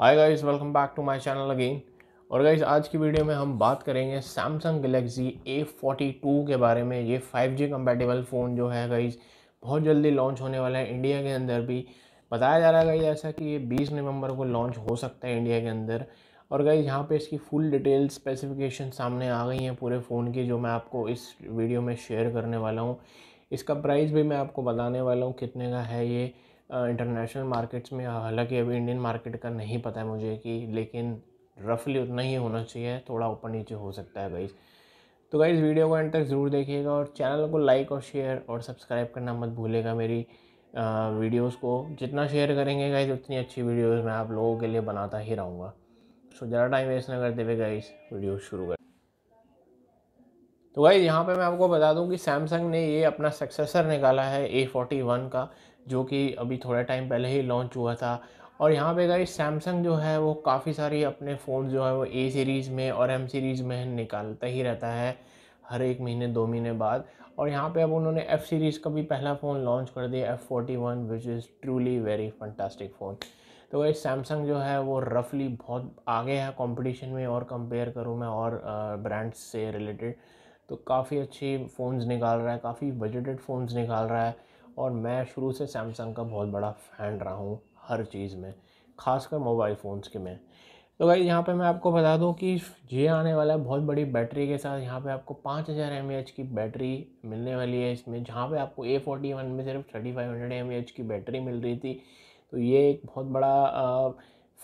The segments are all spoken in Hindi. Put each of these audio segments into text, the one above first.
hi guys welcome back to my channel again और गाइस आज की वीडियो में हम बात करेंगे सैमसंग गलेक्सी A42 के बारे में ये 5G कम्पेटेबल फ़ोन जो है गाइस बहुत जल्दी लॉन्च होने वाला है इंडिया के अंदर भी बताया जा रहा है गाइस ऐसा कि ये 20 नवंबर को लॉन्च हो सकता है इंडिया के अंदर और गाइज यहाँ पर इसकी फुल डिटेल स्पेसिफिकेशन सामने आ गई हैं पूरे फ़ोन की जो मैं आपको इस वीडियो में शेयर करने वाला हूँ इसका प्राइस भी मैं आपको बताने वाला हूँ कितने का है ये इंटरनेशनल मार्केट्स में हालांकि अभी इंडियन मार्केट का नहीं पता है मुझे कि लेकिन रफली उतना ही होना चाहिए थोड़ा ऊपर नीचे हो सकता है गाइज़ तो गाइज़ वीडियो को एंड तक ज़रूर देखिएगा और चैनल को लाइक और शेयर और सब्सक्राइब करना मत भूलेगा मेरी वीडियोस को जितना शेयर करेंगे गाइज उतनी अच्छी वीडियोस मैं आप लोगों के लिए बनाता ही रहूँगा सो ज़्यादा टाइम वेस्ट ना करते हुए गाइज वीडियो शुरू कर तो गाइज यहाँ पे मैं आपको बता दूँ कि सैमसंग ने ये अपना सक्सेसर निकाला है ए फोर्टी वन का जो कि अभी थोड़ा टाइम पहले ही लॉन्च हुआ था और यहाँ पे गई सैमसंग जो है वो काफ़ी सारी अपने फ़ोन जो है वो ए सीरीज़ में और एम सीरीज़ में निकालता ही रहता है हर एक महीने दो महीने बाद और यहाँ पे अब उन्होंने एफ़ सीरीज़ का भी पहला फ़ोन लॉन्च कर दिया F forty one which is truly very fantastic phone तो वही सैमसंग जो है वो रफली बहुत आगे है कॉम्पिटिशन में और कंपेयर करूँ मैं और ब्रांड्स से रिलेटेड तो काफ़ी अच्छी फ़ोन्स निकाल रहा है काफ़ी बजटेड फ़ोन्स निकाल रहा है और मैं शुरू से सैमसंग का बहुत बड़ा फ़ैन रहा हूँ हर चीज़ में खासकर मोबाइल फ़ोन्स के में तो भाई यहाँ पे मैं आपको बता दूँ कि ये आने वाला है बहुत बड़ी बैटरी के साथ यहाँ पे आपको पाँच हज़ार एम की बैटरी मिलने वाली है इसमें जहाँ पे आपको ए फोर्टी वन में सिर्फ थर्टी फाइव हंड्रेड एम की बैटरी मिल रही थी तो ये एक बहुत बड़ा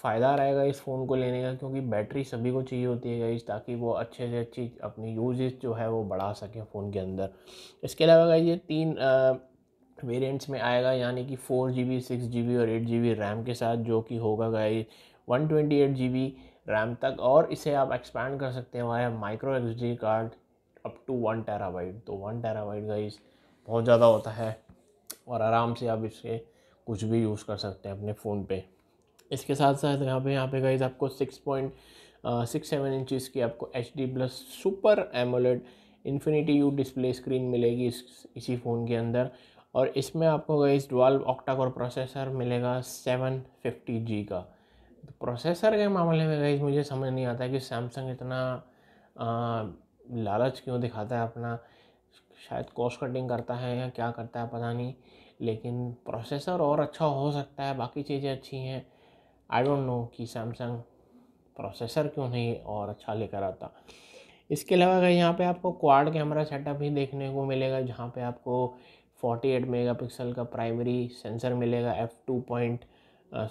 फ़ायदा रहेगा इस फ़ोन को लेने का क्योंकि बैटरी सभी को चाहिए होती है गई ताकि वो अच्छे से अच्छी अपनी यूजेज जो है वो बढ़ा सकें फ़ोन के अंदर इसके अलावा ये तीन आ, वेरिएंट्स में आएगा यानी कि four G B six G B और एट जी बी रैम के साथ जो कि होगा guys one twenty eight G B RAM तक और इसे आप एक्सपैंड कर सकते हैं via micro S D card up to one terabyte तो वन टेराबाइट गाइस बहुत ज़्यादा होता है और आराम से आप इसके कुछ भी यूज़ कर सकते हैं अपने फ़ोन पे इसके साथ साथ यहाँ पे यहाँ पे गाइस आपको six point six seven inches की आपको H D plus super AMOLED infinity U display screen मिलेगी इस इसी फ़ोन के अंदर और इसमें आपको guys dual octa core processor मिलेगा सेवन फिफ्टी जी का तो प्रोसेसर के मामले में गाइस मुझे समझ नहीं आता कि सैमसंग इतना आ, लालच क्यों दिखाता है अपना शायद कॉस्ट कटिंग करता है या क्या करता है पता नहीं लेकिन प्रोसेसर और अच्छा हो सकता है बाकी चीज़ें अच्छी हैं आई डोंट नो कि सैमसंग प्रोसेसर क्यों नहीं और अच्छा लेकर आता इसके अलावा यहाँ पे आपको क्वाड कैमरा सेटअप ही देखने को मिलेगा जहाँ पे आपको 48 मेगापिक्सल का प्राइमरी सेंसर मिलेगा F two point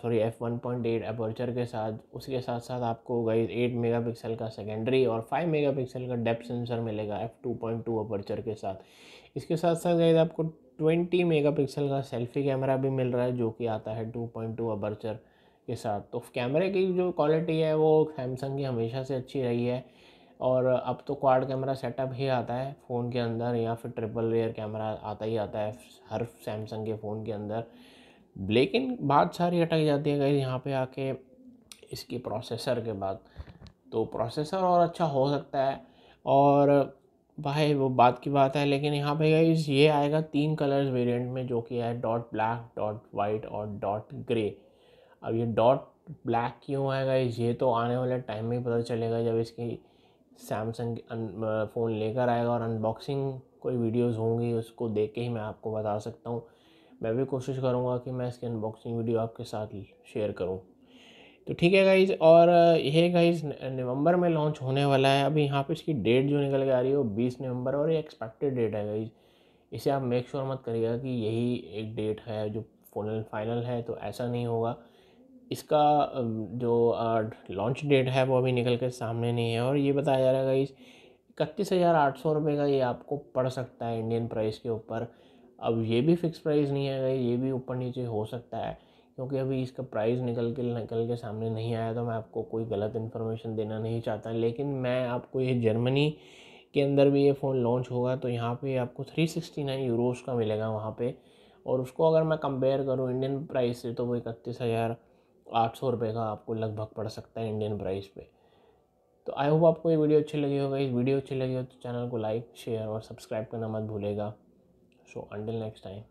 sorry F one point eight aperture के साथ उसके साथ साथ आपको गई एट मेगा पिक्सल का सेकेंडरी और फाइव मेगा पिक्सल का डेप्थ सेंसर मिलेगा F two point two aperture के साथ इसके साथ साथ गई आपको ट्वेंटी मेगा पिक्सल का सेल्फी कैमरा भी मिल रहा है जो कि आता है टू पॉइंट टू अपर्चर के साथ तो कैमरे की जो क्वालिटी है वो सैमसंग की हमेशा से अच्छी रही है और अब तो क्वाड कैमरा सेटअप ही आता है फ़ोन के अंदर या फिर ट्रिपल रेयर कैमरा आता ही आता है हर सैमसंग के फ़ोन के अंदर लेकिन बात सारी अटक जाती है गई यहाँ पे आके इसके प्रोसेसर के बाद तो प्रोसेसर और अच्छा हो सकता है और भाई वो बात की बात है लेकिन यहाँ पे गई ये आएगा तीन कलर्स वेरिएंट में जो कि है डॉट ब्लैक डॉट वाइट और डॉट ग्रे अब ये डॉट ब्लैक क्यों आएगा ये तो आने वाले टाइम में ही पता चलेगा जब इसकी सैमसंग फ़ोन लेकर आएगा और अनबॉक्सिंग कोई वीडियोस होंगी उसको देख के ही मैं आपको बता सकता हूँ मैं भी कोशिश करूँगा कि मैं इसकी अनबॉक्सिंग वीडियो आपके साथ शेयर करूँ तो ठीक है गाइज और यह गाइज नवंबर में लॉन्च होने वाला है अभी यहाँ पे इसकी डेट जो निकल के आ रही है वो बीस नवंबर और ये एक्सपेक्टेड डेट है गाइज इसे आप मेक श्योर मत करिएगा कि यही एक डेट है जो फोनल फाइनल है तो ऐसा नहीं होगा इसका जो लॉन्च डेट है वो अभी निकल के सामने नहीं है और ये बताया जा रहा है इस इकतीस हज़ार आठ सौ रुपये का ये आपको पड़ सकता है इंडियन प्राइस के ऊपर अब ये भी फिक्स प्राइस नहीं है गई ये भी ऊपर नीचे हो सकता है क्योंकि अभी इसका प्राइस निकल के निकल के सामने नहीं आया तो मैं आपको कोई गलत इन्फॉर्मेशन देना नहीं चाहता लेकिन मैं आपको ये जर्मनी के अंदर भी ये फ़ोन लॉन्च होगा तो यहाँ पे आपको थ्री सिक्सटी नाइन यूरोज़ का मिलेगा वहाँ पे और उसको अगर मैं कंपेयर करूँ इंडियन प्राइस से तो वो इकतीस हज़ार आठ सौ रुपये का आपको लगभग पड़ सकता है इंडियन प्राइस पे तो आई होप आपको ये वीडियो अच्छी लगी होगा इस वीडियो अच्छी लगी हो तो चैनल को लाइक शेयर और सब्सक्राइब करना मत भूलेगा सो अंटिल नेक्स्ट टाइम